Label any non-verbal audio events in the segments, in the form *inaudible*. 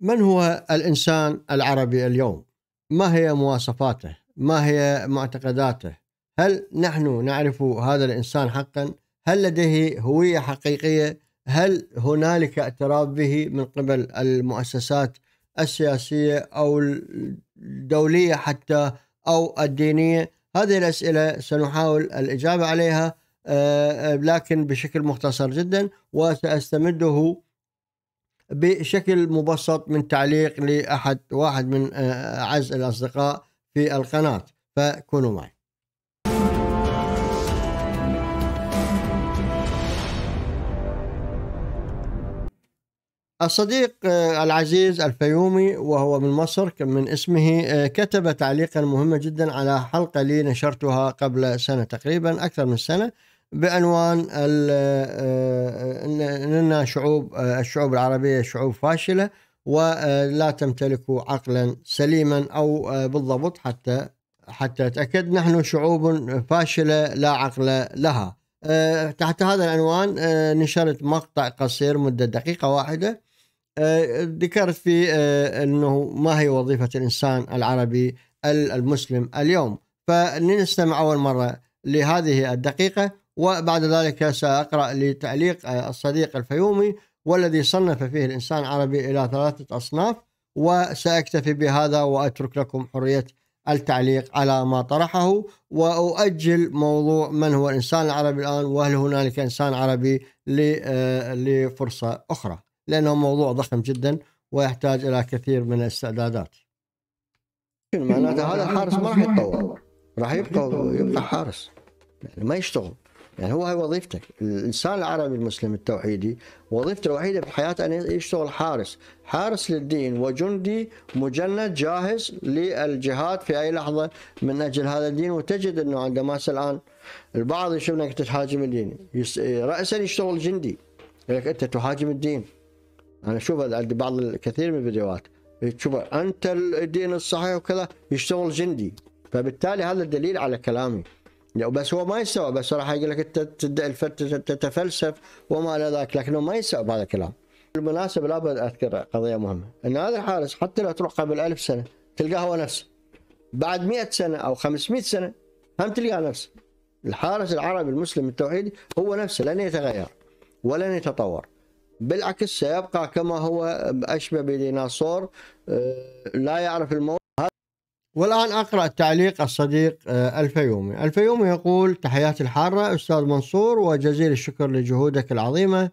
من هو الانسان العربي اليوم؟ ما هي مواصفاته؟ ما هي معتقداته؟ هل نحن نعرف هذا الانسان حقا؟ هل لديه هويه حقيقيه؟ هل هنالك اعتراف به من قبل المؤسسات السياسيه او الدوليه حتى او الدينيه؟ هذه الاسئله سنحاول الاجابه عليها آه، آه، لكن بشكل مختصر جدا وساستمده بشكل مبسط من تعليق لأحد واحد من آه، أعز الأصدقاء في القناة فكونوا معي الصديق آه، العزيز الفيومي وهو من مصر من اسمه آه، كتب تعليقا مهما جدا على حلقة لي نشرتها قبل سنة تقريبا أكثر من سنة بعنوان اننا آه، آه، شعوب آه، الشعوب العربيه شعوب فاشله ولا تمتلك عقلا سليما او بالضبط حتى حتى اتاكد نحن شعوب فاشله لا عقل لها. تحت هذا العنوان نشرت مقطع قصير مده دقيقه واحده ذكرت فيه انه ما هي وظيفه الانسان العربي المسلم اليوم. فلنستمع اول مره لهذه الدقيقه وبعد ذلك سأقرأ لتعليق الصديق الفيومي والذي صنف فيه الإنسان العربي إلى ثلاثة أصناف وسأكتفي بهذا وأترك لكم حرية التعليق على ما طرحه وأؤجل موضوع من هو الإنسان العربي الآن وهل هنالك إنسان عربي آه، لفرصة أخرى لأنه موضوع ضخم جدا ويحتاج إلى كثير من الاستعدادات معناته هذا الحارس ما راح يتطور راح يبقى يبقى حارس يعني ما يشتغل يعني هو هي وظيفتك الانسان العربي المسلم التوحيدي وظيفته الوحيده في حياته ان يشتغل حارس حارس للدين وجندي مجند جاهز للجهاد في اي لحظه من اجل هذا الدين وتجد انه عندما الان البعض يشوف انك تهاجم الدين راسا يشتغل جندي لك انت تهاجم الدين انا اشوف عندي بعض الكثير من الفيديوهات تشوف انت الدين الصحيح وكذا يشتغل جندي فبالتالي هذا دليل على كلامي بس هو ما يستوعب بس راح يقول لك انت تدعي تتفلسف وما الى ذاك لكنه ما يستوعب هذا الكلام. بالمناسبه لابد اذكر قضيه مهمه ان هذا الحارس حتى لو تروح قبل ألف سنه تلقاه هو نفسه. بعد 100 سنه او 500 سنه هم تلقاه نفسه. الحارس العربي المسلم التوحيدي هو نفسه لن يتغير ولن يتطور. بالعكس سيبقى كما هو اشبه بديناصور آه، لا يعرف الموت والآن أقرأ تعليق الصديق آه، الفيومي الفيومي يقول تحياتي الحارة أستاذ منصور وجزيل الشكر لجهودك العظيمة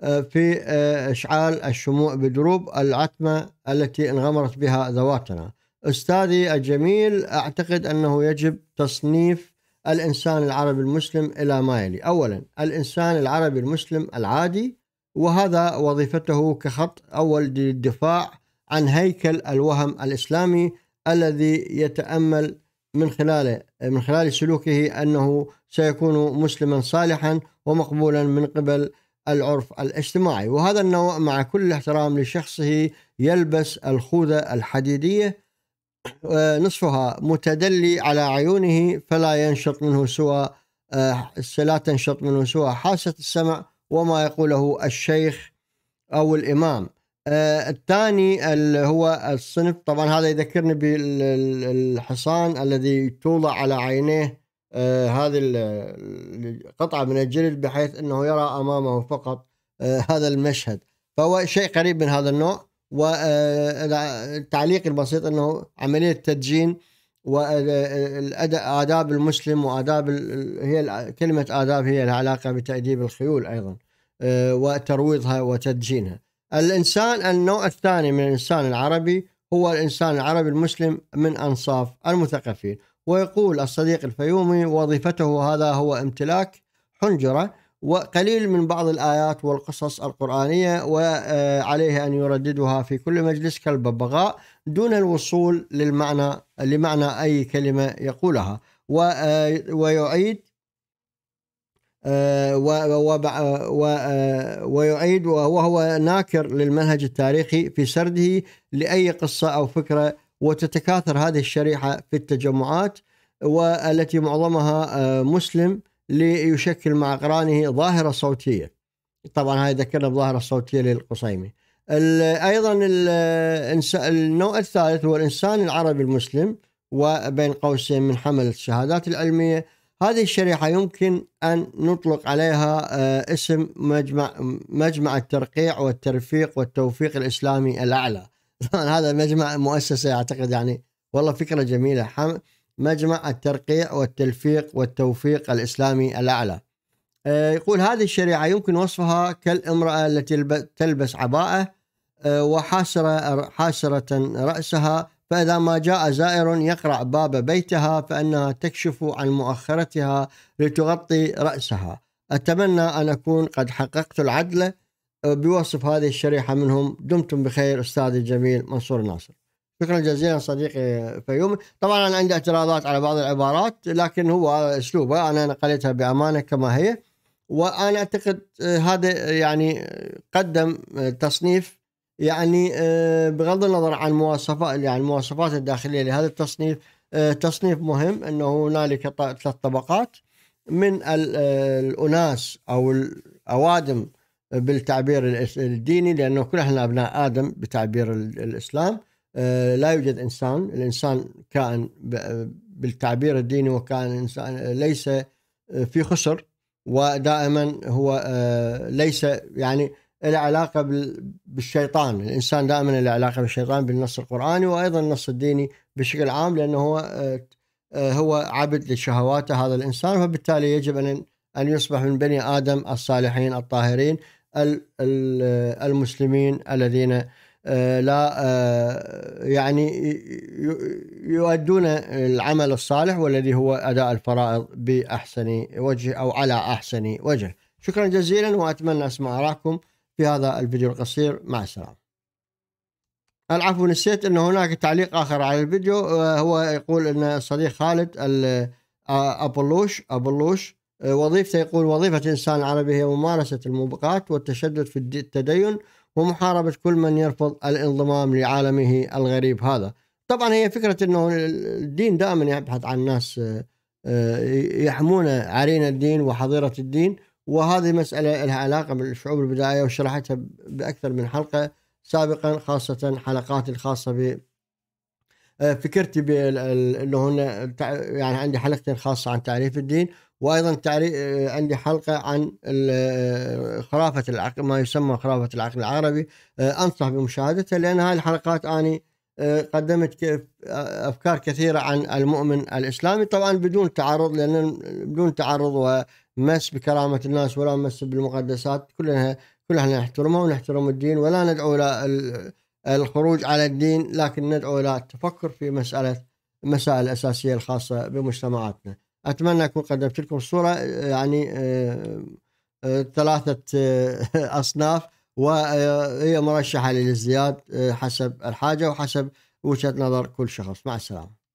آه، في آه، إشعال الشموع بدروب العتمة التي انغمرت بها ذواتنا أستاذي الجميل أعتقد أنه يجب تصنيف الإنسان العربي المسلم إلى ما يلي أولا الإنسان العربي المسلم العادي وهذا وظيفته كخط أول للدفاع عن هيكل الوهم الإسلامي الذي يتامل من خلاله من خلال سلوكه انه سيكون مسلما صالحا ومقبولا من قبل العرف الاجتماعي وهذا النوع مع كل احترام لشخصه يلبس الخوذة الحديدية آه، نصفها متدلي على عيونه فلا ينشط منه سوى آه، لا تنشط منه سوى حاسة السمع وما يقوله الشيخ أو الإمام آه، الثاني اللي هو الصنف طبعا هذا يذكرني بالحصان الذي توضع على عينيه آه، هذه القطعة من الجلد بحيث أنه يرى أمامه فقط آه، هذا المشهد فهو شيء قريب من هذا النوع والتعليق البسيط أنه عملية تدجين وآداب المسلم وآداب هي كلمة آداب هي العلاقة بتأديب الخيول أيضا وترويضها وتدجينها الإنسان النوع الثاني من الإنسان العربي هو الإنسان العربي المسلم من أنصاف المثقفين ويقول الصديق الفيومي وظيفته هذا هو امتلاك حنجرة وقليل من بعض الآيات والقصص القرآنية وعليه أن يرددها في كل مجلس كالببغاء دون الوصول للمعنى لمعنى أي كلمة يقولها آه، ويعيد آه، آه، ويعيد وهو ناكر للمنهج التاريخي في سرده لأي قصة أو فكرة وتتكاثر هذه الشريحة في التجمعات والتي معظمها آه، مسلم ليشكل مع قرانه ظاهرة صوتية طبعا هذه ذكرنا بظاهرة صوتية للقصيمي أيضا النوع الثالث هو الإنسان العربي المسلم وبين قوسين من حمل الشهادات العلمية هذه الشريحة يمكن أن نطلق عليها آه، اسم مجمع مجمع الترقيع والترفيق والتوفيق الإسلامي الأعلى *laughs* هذا مجمع مؤسسة أعتقد يعني والله فكرة جميلة مجمع الترقيع والتلفيق والتوفيق الإسلامي الأعلى آه، يقول هذه الشريعة يمكن وصفها كالامرأة التي تلبس عباءة آه، وحاسرة حاسرة رأسها فإذا ما جاء زائر يقرع باب بيتها فإنها تكشف عن مؤخرتها لتغطي رأسها أتمنى أن أكون قد حققت العدل أه، بوصف هذه الشريحة منهم دمتم بخير أستاذي الجميل منصور ناصر شكرا جزيلا صديقي فيوم طبعا أنا عندي اعتراضات على بعض العبارات لكن هو أسلوبه أنا نقلتها بأمانة كما هي وأنا أعتقد أه، هذا يعني قدم أه، تصنيف يعني آه، بغض النظر عن مواصفات يعني المواصفات الداخليه لهذا التصنيف آه، تصنيف مهم انه هنالك ثلاث طبقات من آه، الاناس او الاوادم بالتعبير الديني لانه كلنا احنا ابناء ادم بتعبير الاسلام لا يوجد انسان الانسان كائن بالتعبير الديني وكائن انسان ليس في خسر ودائما هو ليس يعني له علاقه بالشيطان، الانسان دائما له علاقه بالشيطان بالنص القراني وايضا النص الديني بشكل عام لانه هو آه، آه، هو عبد لشهواته هذا الانسان فبالتالي يجب ان ان يصبح من بني ادم الصالحين الطاهرين آه، المسلمين الذين لا يعني يؤدون العمل الصالح والذي هو اداء الفرائض باحسن وجه او على احسن وجه. شكرا جزيلا واتمنى اسمع اراءكم في هذا الفيديو القصير مع السلامة العفو نسيت أن هناك تعليق آخر على الفيديو آه، هو يقول أن الصديق خالد آه، أبلوش أبلوش آه، وظيفته يقول وظيفة الإنسان العربي هي ممارسة الموبقات والتشدد في التدين ومحاربة كل من يرفض الانضمام لعالمه الغريب هذا طبعا هي فكرة أنه الدين دائما يبحث عن ناس يحمون عرين الدين وحظيرة الدين وهذه مسألة لها علاقة بالشعوب البدائية وشرحتها بأكثر من حلقة سابقا خاصة حلقاتي الخاصة ب آه، فكرتي انه هنا يعني عندي حلقتين خاصه عن تعريف الدين وايضا تعريف آه، عندي حلقه عن آه، خرافه العقل ما يسمى خرافه العقل العربي انصح بمشاهدتها لان هذه الحلقات اني قدمت افكار كثيره عن المؤمن الاسلامي طبعا بدون تعرض لان بدون تعرض مس بكرامة الناس ولا مس بالمقدسات كلها كلها نحترمها ونحترم الدين ولا ندعو إلى الخروج على الدين لكن ندعو إلى التفكر في مسألة المسائل الأساسية الخاصة بمجتمعاتنا أتمنى أكون قدمت لكم صورة يعني آه، آه، ثلاثة آه، *laughs* أصناف وهي مرشحة للازدياد حسب الحاجة وحسب وجهة نظر كل شخص مع السلامة